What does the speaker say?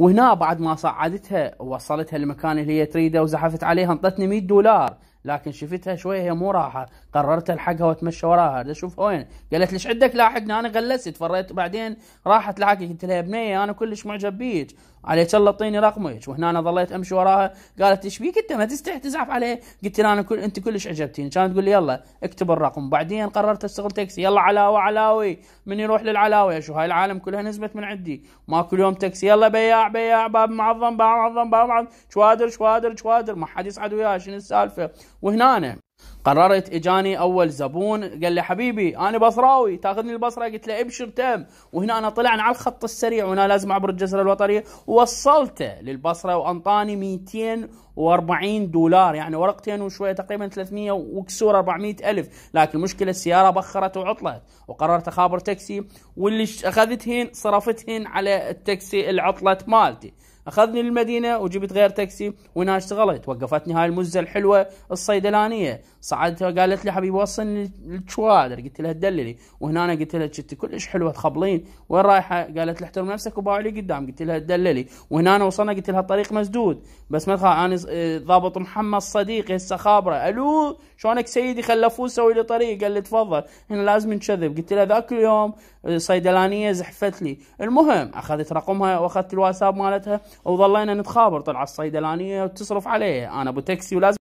وهنا بعد ما صعدتها ووصلتها للمكان اللي هي تريده وزحفت عليها انطتني 100 دولار لكن شفتها شويه هي مو راحه قررت الحقها واتمشى وراها بدي اشوف وين قالت ليش عندك لاحقنا انا غلست فريت بعدين راحت لحقي قلت لها يا بنيه انا كلش معجب بيك عليك الله اعطيني رقمك وهنا انا ظليت امشي وراها قالت ايش بيك انت ما تستحي تزعف عليه قلت لها انا كل انت كلش عجبتيني كانت تقول لي يلا اكتب الرقم بعدين قررت اشتغل تاكسي يلا علاوه علاوي من يروح للعلاوي شو هاي العالم كلها نزبت من عندي ما كل يوم تاكسي يلا بياع بياع باب معظم باب معظم باب معظم شوادر شوادر شوادر ما حد يصعد وياها شنو السالفه وهنا قررت اجاني اول زبون قال لي حبيبي انا بصراوي تاخذني البصره قلت له ابشر تم وهنا انا طلعنا على الخط السريع وهنا لازم اعبر الجسر الوطنيه ووصلته للبصره وانطاني 240 دولار يعني ورقتين وشويه تقريبا 300 وكسور 400 الف لكن المشكله السياره بخرت وعطلت وقررت اخابر تاكسي واللي اخذتهن صرفتهن على التاكسي العطله مالتي اخذني للمدينه وجبت غير تاكسي وهنا اشتغلت وقفتني هاي المزه الحلوه الصيدلانيه صعدت قالت لي حبيبي وصلني للشوادر قلت لها تدللي وهنا أنا قلت لها كنت كلش حلوه تخبلين وين رايحه قالت لي احترم نفسك وباع لي قدام قلت لها تدللي وهنا أنا وصلنا قلت لها الطريق مسدود بس ما تخاف انا إيه، ضابط محمد صديقي هسه خابره الو شلونك سيدي خلفوه سوي لي طريق قال لي تفضل هنا لازم نكذب قلت لها ذاك اليوم صيدلانيه زحفت لي المهم اخذت رقمها واخذت الواتساب مالتها وظلينا نتخابر طلع الصيدلانيه وتصرف عليه انا ابو تاكسي ولازم